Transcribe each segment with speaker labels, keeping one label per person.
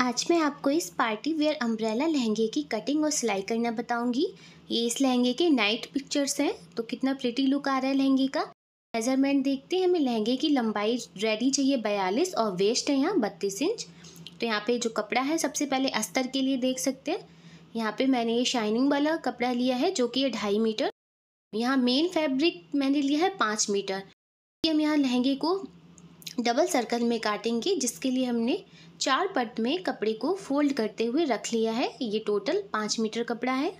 Speaker 1: आज मैं आपको इस पार्टी वेयर अम्ब्रेला लहंगे की कटिंग और सिलाई करना बताऊंगी ये इस लहंगे के नाइट पिक्चर्स हैं तो कितना प्रिटी लुक आ रहा है लहंगे का मेजरमेंट देखते हैं हमें लहंगे की लंबाई रेडी चाहिए बयालीस और वेस्ट है यहाँ बत्तीस इंच तो यहाँ पे जो कपड़ा है सबसे पहले अस्तर के लिए देख सकते हैं यहाँ पे मैंने ये शाइनिंग वाला कपड़ा लिया है जो कि ये ढाई मीटर यहाँ मेन फैब्रिक मैंने लिया है पाँच मीटर हम यहाँ लहंगे को डबल सर्कल में काटेंगे जिसके लिए हमने चार पट में कपड़े को फोल्ड करते हुए रख लिया है ये टोटल पाँच मीटर कपड़ा है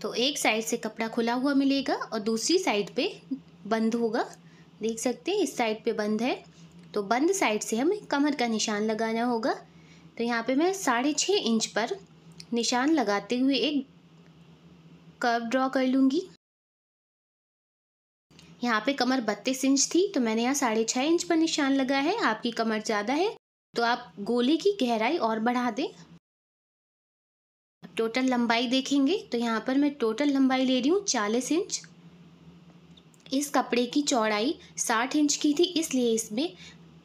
Speaker 1: तो एक साइड से कपड़ा खुला हुआ मिलेगा और दूसरी साइड पे बंद होगा देख सकते हैं इस साइड पे बंद है तो बंद साइड से हमें कमर का निशान लगाना होगा तो यहाँ पे मैं साढ़े छः इंच पर निशान लगाते हुए एक कर्व ड्रॉ कर लूँगी यहाँ पे कमर बत्तीस इंच थी तो मैंने यहाँ साढ़े छः इंच पर निशान लगाया है आपकी कमर ज़्यादा है तो आप गोले की गहराई और बढ़ा दें टोटल लंबाई देखेंगे तो यहाँ पर मैं टोटल लंबाई ले रही हूँ चालीस इंच इस कपड़े की चौड़ाई साठ इंच की थी इसलिए इसमें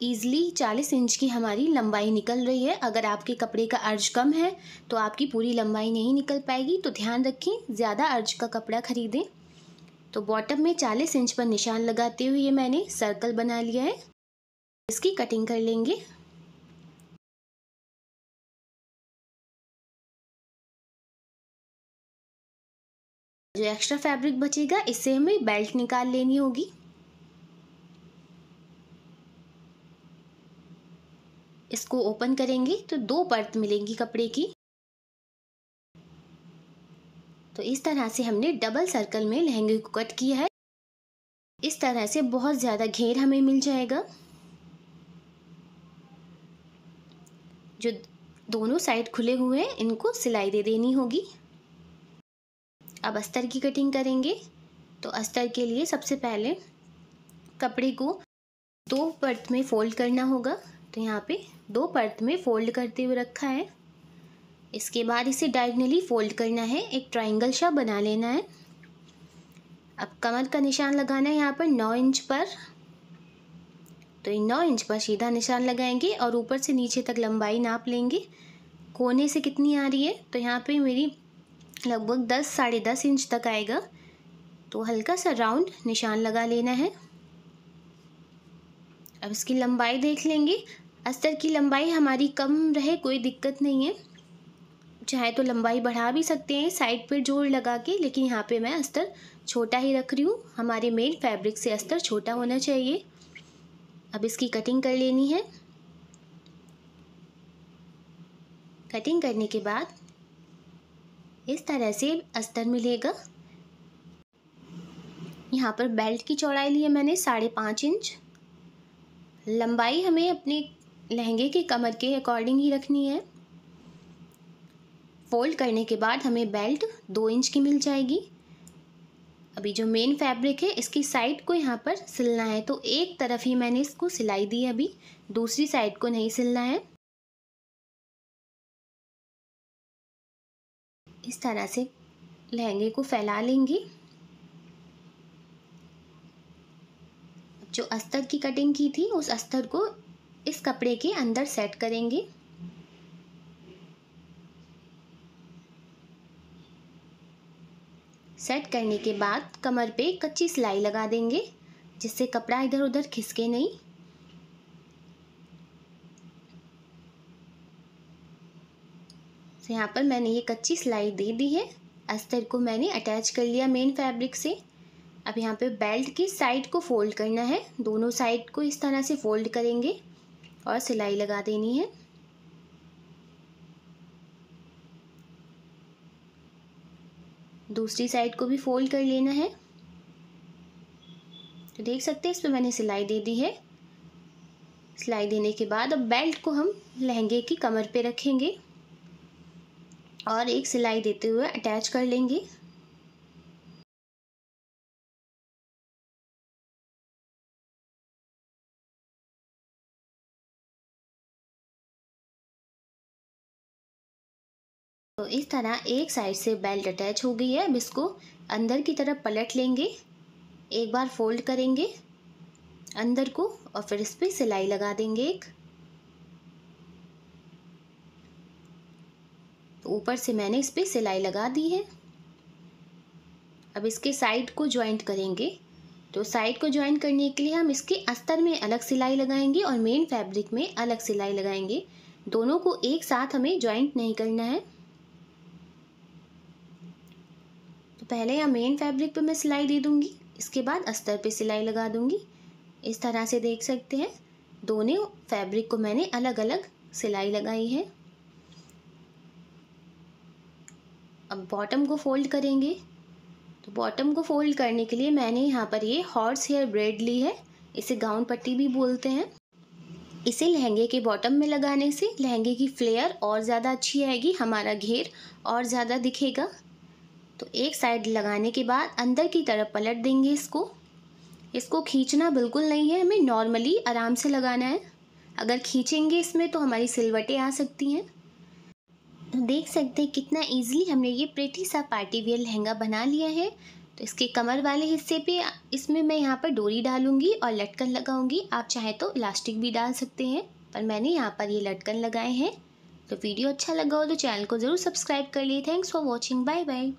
Speaker 1: ईज़िली चालीस इंच की हमारी लंबाई निकल रही है अगर आपके कपड़े का अर्ज कम है तो आपकी पूरी लंबाई नहीं निकल पाएगी तो ध्यान रखें ज़्यादा अर्ज का कपड़ा खरीदें तो बॉटम में 40 इंच पर निशान लगाते हुए ये मैंने सर्कल बना लिया है इसकी कटिंग कर लेंगे जो एक्स्ट्रा फैब्रिक बचेगा इससे हमें बेल्ट निकाल लेनी होगी इसको ओपन करेंगे तो दो पर्त मिलेंगी कपड़े की तो इस तरह से हमने डबल सर्कल में लहंगे को कट किया है इस तरह से बहुत ज़्यादा घेर हमें मिल जाएगा जो दोनों साइड खुले हुए हैं इनको सिलाई दे देनी होगी अब अस्तर की कटिंग करेंगे तो अस्तर के लिए सबसे पहले कपड़े को दो पर्त में फ़ोल्ड करना होगा तो यहाँ पे दो पर्त में फ़ोल्ड करते हुए रखा है इसके बाद इसे डायगनली फोल्ड करना है एक ट्राइंगल शा बना लेना है अब कमर का निशान लगाना है यहाँ पर नौ इंच पर तो इन नौ इंच पर सीधा निशान लगाएंगे और ऊपर से नीचे तक लंबाई नाप लेंगे कोने से कितनी आ रही है तो यहाँ पे मेरी लगभग दस साढ़े दस इंच तक आएगा तो हल्का सा राउंड निशान लगा लेना है अब इसकी लंबाई देख लेंगे अस्तर की लंबाई हमारी कम रहे कोई दिक्कत नहीं है चाहे तो लंबाई बढ़ा भी सकते हैं साइड पर जोड़ लगा के लेकिन यहाँ पे मैं अस्तर छोटा ही रख रही हूँ हमारे मेन फैब्रिक से अस्तर छोटा होना चाहिए अब इसकी कटिंग कर लेनी है कटिंग करने के बाद इस तरह से अस्तर मिलेगा यहाँ पर बेल्ट की चौड़ाई ली है मैंने साढ़े पाँच इंच लंबाई हमें अपने लहंगे के कमर के अकॉर्डिंग ही रखनी है फोल्ड करने के बाद हमें बेल्ट दो इंच की मिल जाएगी अभी जो मेन फैब्रिक है इसकी साइड को यहाँ पर सिलना है तो एक तरफ ही मैंने इसको सिलाई दी अभी दूसरी साइड को नहीं सिलना है इस तरह से लहंगे को फैला लेंगे जो अस्तर की कटिंग की थी उस अस्तर को इस कपड़े के अंदर सेट करेंगे सेट करने के बाद कमर पे कच्ची सिलाई लगा देंगे जिससे कपड़ा इधर उधर खिसके नहीं तो यहाँ पर मैंने ये कच्ची सिलाई दे दी है अस्तर को मैंने अटैच कर लिया मेन फैब्रिक से अब यहाँ पे बेल्ट की साइड को फोल्ड करना है दोनों साइड को इस तरह से फोल्ड करेंगे और सिलाई लगा देनी है दूसरी साइड को भी फोल्ड कर लेना है तो देख सकते हैं इस पर मैंने सिलाई दे दी है सिलाई देने के बाद अब बेल्ट को हम लहंगे की कमर पे रखेंगे और एक सिलाई देते हुए अटैच कर लेंगे तो इस तरह एक साइड से बेल्ट अटैच हो गई है अब इसको अंदर की तरफ पलट लेंगे एक बार फोल्ड करेंगे अंदर को और फिर इस पर सिलाई लगा देंगे एक तो ऊपर से मैंने इस पर सिलाई लगा दी है अब इसके साइड को ज्वाइंट करेंगे तो साइड को ज्वाइन करने के लिए हम इसके अस्तर में अलग सिलाई लगाएंगे और मेन फैब्रिक में अलग सिलाई लगाएंगे दोनों को एक साथ हमें ज्वाइंट नहीं करना है तो पहले यहाँ मेन फैब्रिक पे मैं सिलाई दे दूँगी इसके बाद अस्तर पे सिलाई लगा दूँगी इस तरह से देख सकते हैं दोनों फैब्रिक को मैंने अलग अलग सिलाई लगाई है अब बॉटम को फोल्ड करेंगे तो बॉटम को फोल्ड करने के लिए मैंने यहाँ पर ये हॉर्स हेयर ब्रेड ली है इसे गाउन पट्टी भी बोलते हैं इसे लहंगे के बॉटम में लगाने से लहंगे की फ्लेयर और ज़्यादा अच्छी आएगी हमारा घेर और ज़्यादा दिखेगा तो एक साइड लगाने के बाद अंदर की तरफ पलट देंगे इसको इसको खींचना बिल्कुल नहीं है हमें नॉर्मली आराम से लगाना है अगर खींचेंगे इसमें तो हमारी सिलवटें आ सकती हैं तो देख सकते हैं कितना इजीली हमने ये प्रेटी सा पार्टी वियर लहंगा बना लिया है तो इसके कमर वाले हिस्से पे इसमें मैं यहाँ पर डोरी डालूंगी और लटकन लगाऊंगी आप चाहें तो इलास्टिक भी डाल सकते हैं पर मैंने यहाँ पर ये लटकन लगाए हैं तो वीडियो अच्छा लगा हो तो चैनल को ज़रूर सब्सक्राइब कर लिए thanks for watching bye bye